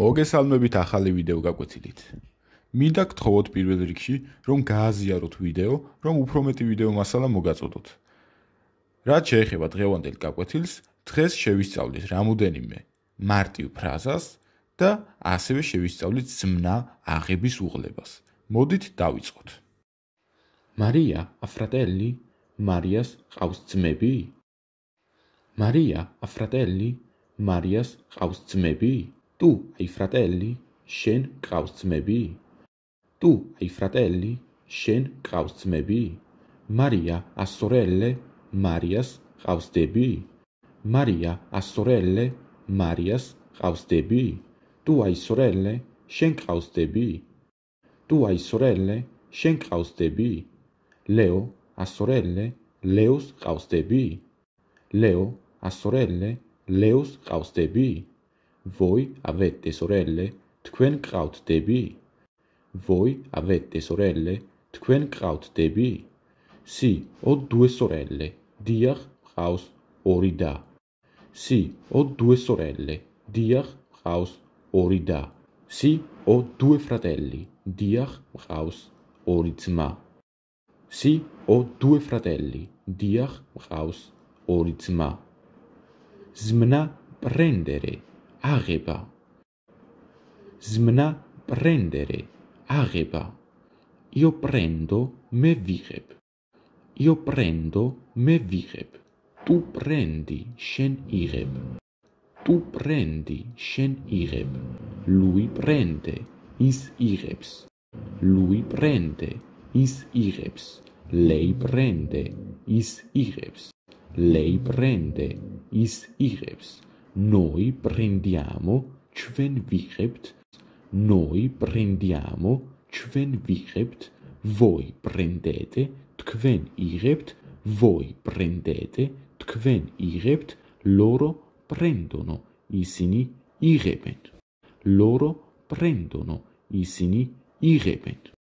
მოგესალმებით ახალი ვიდეო გაკვეთილით. მინდა გთხოვოთ პირველ რიგში, რომ გააზიაროთ ვიდეო, რომ უფრო მეტი ვიდეო მასალა მოგაწოდოთ. რაც შეეხება დღევანდელ გაკვეთილს, დღეს შევისწავლით რამოდენიმე მარტივ ფრაზას და ასევე შევისწავლით ზმნა აღების უღლებას. მოდით დავიწყოთ. მარია, ფრატელი, მარიას ყავს ძმები? მარია, ფრატელი, მარიას ყავს ძმები? Tu, ai fratelli? Shen qaws tsmebi? Tu, ai fratelli? Shen qaws tsmebi? Maria, a sorelle? Marias qaws debi? Maria, a sorelle? Marias qaws debi? Tu ai sorelle? Shen qaws debi? Tu ai sorelle? Shen qaws debi? Leo, a sorelle? Leos qaws debi? Leo, a sorelle? Leos qaws debi? Leo, Voi avete sorelle? Tquenkraut debi. Voi avete sorelle? Tquenkraut debi. Sì, ho due sorelle. Dir Haus Orida. Sì, ho due sorelle. Dir Haus Orida. Sì, ho due fratelli. Dir Haus Orizma. Sì, ho due fratelli. Dir Haus Orizma. Smna prendere. აღება ზმნა პრენდერე აღება იო პრენდო მე ვიღებ იო პრენდო მე ვიღებ ტუ პრენდი შენ იღებ ტუ პრენდი შენ იღებ ლუი პრენდე ის იღებს ლუი პრენდე ის იღებს ლეი პრენდე ის იღებს ლეი პრენდე ის იღებს ლეი პრენდე ის იღებს noi prendiamo chven vi noi prendiamo chven vi voi prendete tquen i voi prendete tquen i loro prendono isini sini loro prendono isini sini